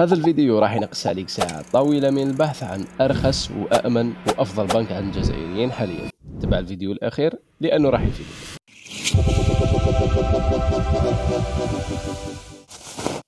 هذا الفيديو راح ينقص عليك ساعة طويلة من البحث عن أرخص وأأمن وأفضل بنك عند الجزائريين حاليا تابع الفيديو الأخير لأنه راح يفيدك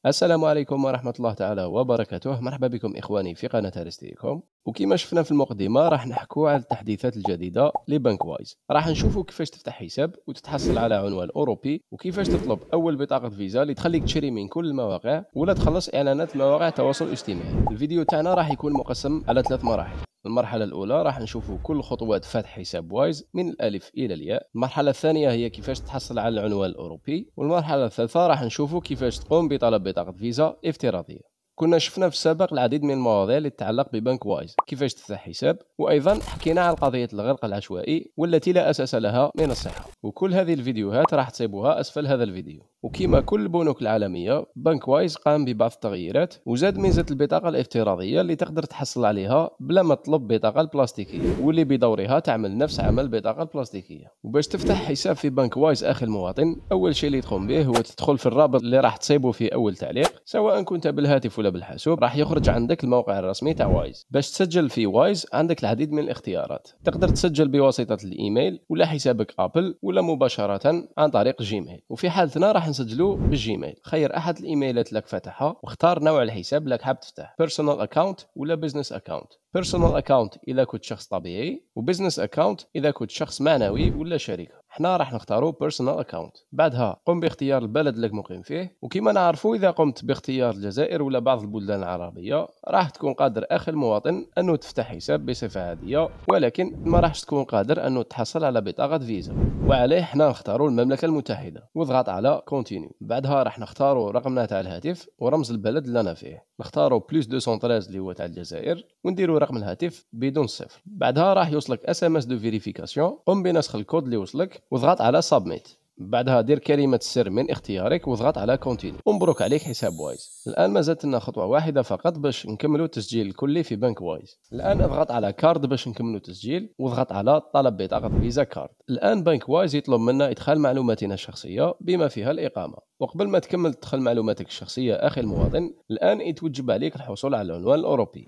السلام عليكم ورحمة الله تعالى وبركاته مرحبا بكم إخواني في قناة أرستيكم وكما شفنا في المقدمة راح نحكو على التحديثات الجديدة لبنك وايز راح نشوفوا كيفاش تفتح حساب وتتحصل على عنوان أوروبي وكيفاش تطلب أول بطاقة فيزا اللي تخليك تشري من كل المواقع ولا تخلص إعلانات مواقع التواصل الاجتماعي الفيديو تاعنا راح يكون مقسم على ثلاث مراحل المرحلة الأولى راح نشوفوا كل خطوات فتح حساب وايز من الألف إلى الياء المرحلة الثانية هي كيفاش تحصل على العنوان الأوروبي والمرحلة الثالثة راح نشوفوا كيفاش تقوم بطلب بطاقة فيزا افتراضية كنا شفنا في السابق العديد من المواضيع اللي تتعلق ببنك وايز كيفاش تفتح حساب وايضا حكينا على قضيه الغرق العشوائي والتي لا اساس لها من الصحه وكل هذه الفيديوهات راح تصيبوها اسفل هذا الفيديو وكما كل البنوك العالميه بنك وايز قام ببعض التغييرات وزاد ميزه البطاقه الافتراضيه اللي تقدر تحصل عليها بلا ما تطلب بطاقه البلاستيكيه واللي بدورها تعمل نفس عمل البطاقه البلاستيكيه وباش تفتح حساب في بنك وايز اخي المواطن اول شيء اللي تقوم به هو تدخل في الرابط اللي راح تصيبه في اول تعليق سواء كنت بالهاتف ولا بالحاسوب راح يخرج عندك الموقع الرسمي تاع وايز باش تسجل في وايز عندك العديد من الاختيارات تقدر تسجل بواسطة الايميل ولا حسابك ابل ولا مباشرة عن طريق جيميل وفي حالتنا راح نسجلو بالجيميل خير احد الايميلات لك فتحها واختار نوع الحساب لك حاب تفتح بيرسونال اكاونت ولا بزنس اكاونت بيرسونال اكاونت اذا كنت شخص طبيعي وبزنس اكاونت اذا كنت شخص معنوي ولا شركه حنا راح نختاروا بيرسونال اكاونت بعدها قم باختيار البلد اللي مقيم فيه وكما نعرفوا اذا قمت باختيار الجزائر ولا بعض البلدان العربيه راح تكون قادر اخي المواطن انه تفتح حساب بصفه عاديه ولكن ما راحش تكون قادر انه تحصل على بطاقه فيزا وعليه حنا نختاروا المملكه المتحده واضغط على كونتينيو بعدها راح نختاروا رقمنا تاع الهاتف ورمز البلد اللي انا فيه نختاروا بلس 213 اللي هو تاع الجزائر ونديروا رقم الهاتف بدون صفر بعدها راح يوصلك اس ام اس دو فيريفيكاسيون قم بنسخ الكود اللي وصلك واضغط على سبميت بعدها دير كلمة السر من اختيارك واضغط على كونتينيو ومبروك عليك حساب وايز الآن ما زالت لنا خطوة واحدة فقط باش نكملوا التسجيل الكلي في بنك وايز الآن اضغط على كارد باش نكملوا التسجيل واضغط على طلب بطاقة فيزا كارد الآن بنك وايز يطلب منا إدخال معلوماتنا الشخصية بما فيها الإقامة وقبل ما تكمل تدخل معلوماتك الشخصية أخي المواطن الآن يتوجب عليك الحصول على العنوان الأوروبي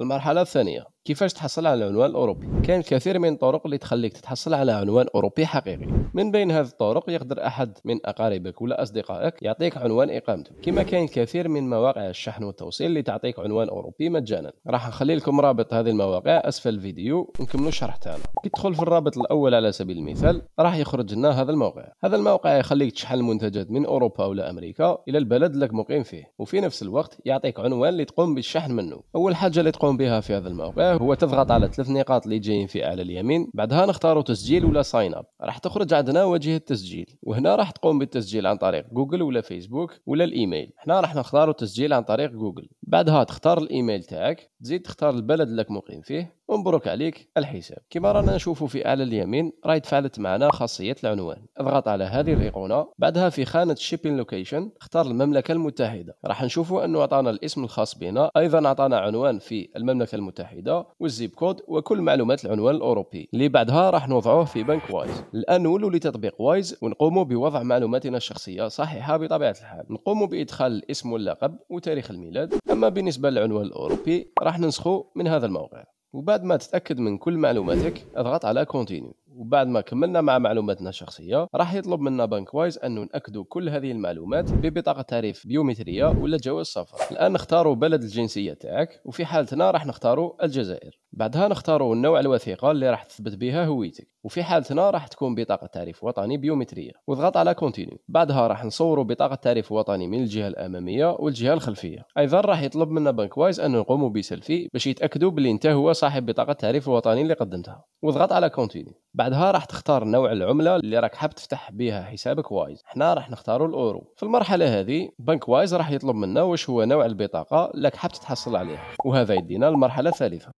المرحلة الثانية كيفاش تحصل على عنوان اوروبي كاين الكثير من الطرق اللي تخليك تتحصل على عنوان اوروبي حقيقي من بين هذه الطرق يقدر احد من اقاربك ولا اصدقائك يعطيك عنوان اقامتك كما كاين الكثير من مواقع الشحن والتوصيل اللي تعطيك عنوان اوروبي مجانا راح نخلي لكم رابط هذه المواقع اسفل الفيديو ونكملوا الشرح تاعنا كي تدخل في الرابط الاول على سبيل المثال راح يخرج لنا هذا الموقع هذا الموقع يخليك تشحن المنتجات من اوروبا ولا امريكا الى البلد لك مقيم فيه وفي نفس الوقت يعطيك عنوان اللي تقوم بالشحن منه اول حاجه اللي تقوم بها في هذا الموقع الله هو تضغط على ثلاث نقاط اللي جايين في اعلى اليمين بعدها نختاروا تسجيل ولا ساين اب راح تخرج عندنا واجهه التسجيل وهنا راح تقوم بالتسجيل عن طريق جوجل ولا فيسبوك ولا الايميل هنا راح نختاروا تسجيل عن طريق جوجل بعدها تختار الايميل تاعك تزيد تختار البلد اللي مقيم فيه ومبروك عليك الحساب كما رانا نشوفوا في اعلى اليمين راهي تفعلت معنا خاصيه العنوان اضغط على هذه الايقونه بعدها في خانه شيبين لوكيشن اختار المملكه المتحده راح نشوفوا انه اعطانا الاسم الخاص بنا ايضا اعطانا عنوان في المملكه المتحده والزيب كود وكل معلومات العنوان الاوروبي اللي بعدها راح نوضعوه في بنك وايز الان نولوا لتطبيق وايز ونقوم بوضع معلوماتنا الشخصيه صحيحه بطبيعه الحال نقوم بادخال الاسم واللقب وتاريخ الميلاد اما بالنسبه للعنوان الاوروبي راح ننسخه من هذا الموقع وبعد ما تتاكد من كل معلوماتك اضغط على كونتينيو وبعد ما كملنا مع معلوماتنا الشخصيه راح يطلب منا بنك وايز انه ناكدوا كل هذه المعلومات ببطاقه تعريف بيومتريه ولا جواز سفر الان نختاروا بلد الجنسيه تاعك وفي حالتنا راح نختاروا الجزائر بعدها نختاروا النوع الوثيقة اللي راح تثبت بها هويتك وفي حالتنا راح تكون بطاقة تعريف وطني بيومترية واضغط على كونتينيو بعدها راح نصوروا بطاقة تعريف وطني من الجهة الأمامية والجهة الخلفية أيضا راح يطلب منا بنك وايز أن نقوموا بسيلفي باش يتأكدوا باللي أنت هو صاحب بطاقة التعريف الوطني اللي قدمتها واضغط على كونتينيو بعدها راح تختار نوع العملة اللي راك حاب تفتح بها حسابك وايز حنا راح نختاروا الأورو في المرحلة هذه بنك وايز راح يطلب منا واش هو نوع البطاقة اللي حاب تتحصل عليها وهذا يدينا المرحلة الثالثة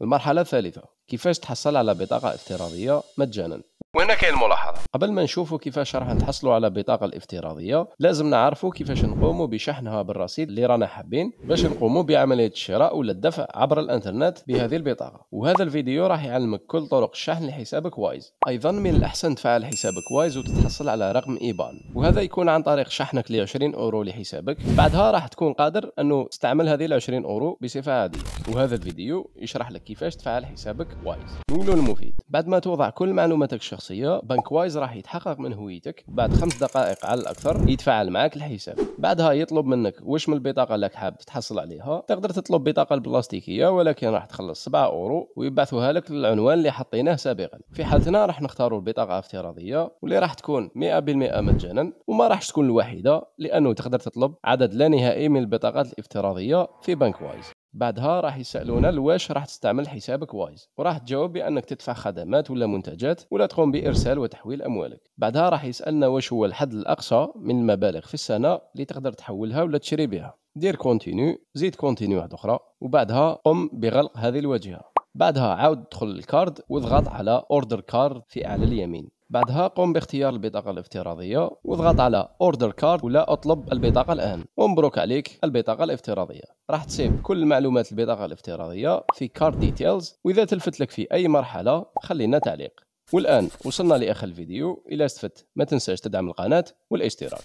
المرحلة الثالثة كيفاش تحصل على بطاقة افتراضية مجانا وهنا كاين ملاحظه قبل ما نشوفوا كيفاش راح نتحصلوا على البطاقه الافتراضيه لازم نعرفوا كيفاش نقوموا بشحنها بالرصيد اللي رانا حابين باش نقوموا بعمليه الشراء ولا الدفع عبر الانترنت بهذه البطاقه وهذا الفيديو راح يعلمك كل طرق الشحن لحسابك وايز ايضا من الاحسن تفعل حسابك وايز وتتحصل على رقم ايبان وهذا يكون عن طريق شحنك ل 20 اورو لحسابك بعدها راح تكون قادر انه تستعمل هذه ال 20 اورو بصفه عاديه وهذا الفيديو يشرح لك كيفاش تفعل حسابك وايز نقولوا المفيد بعد ما توضع كل معلوماتك الشخصيه الشخصيه بنك وايز راح يتحقق من هويتك بعد خمس دقائق على الاكثر يتفاعل معك الحساب بعدها يطلب منك واش من البطاقه اللي حاب تحصل عليها تقدر تطلب بطاقه البلاستيكيه ولكن راح تخلص 7 اورو ويبعثوها لك للعنوان اللي حطيناه سابقا في حالتنا راح نختاروا البطاقه افتراضيه واللي راح تكون 100% مجانا وما راحش تكون الوحيده لانه تقدر تطلب عدد لا نهائي من البطاقات الافتراضيه في بنك وايز بعدها راح يسالونا واش راح تستعمل حسابك وايز وراح تجاوب بانك تدفع خدمات ولا منتجات ولا تقوم بارسال وتحويل اموالك بعدها راح يسالنا واش هو الحد الاقصى من المبالغ في السنه اللي تقدر تحولها ولا تشري بها دير كونتينيو زيد كونتينيو واحده اخرى وبعدها قم بغلق هذه الواجهه بعدها عاود دخل الكارد واضغط على اوردر كارد في اعلى اليمين بعدها قم باختيار البطاقة الافتراضية واضغط على اوردر كارد ولا اطلب البطاقة الآن ومبروك عليك البطاقة الافتراضية راح تسيب كل معلومات البطاقة الافتراضية في كارد ديتيلز وإذا تلفت لك في أي مرحلة خلينا تعليق والآن وصلنا لآخر الفيديو الى استفدت ما تنساش تدعم القناة والاشتراك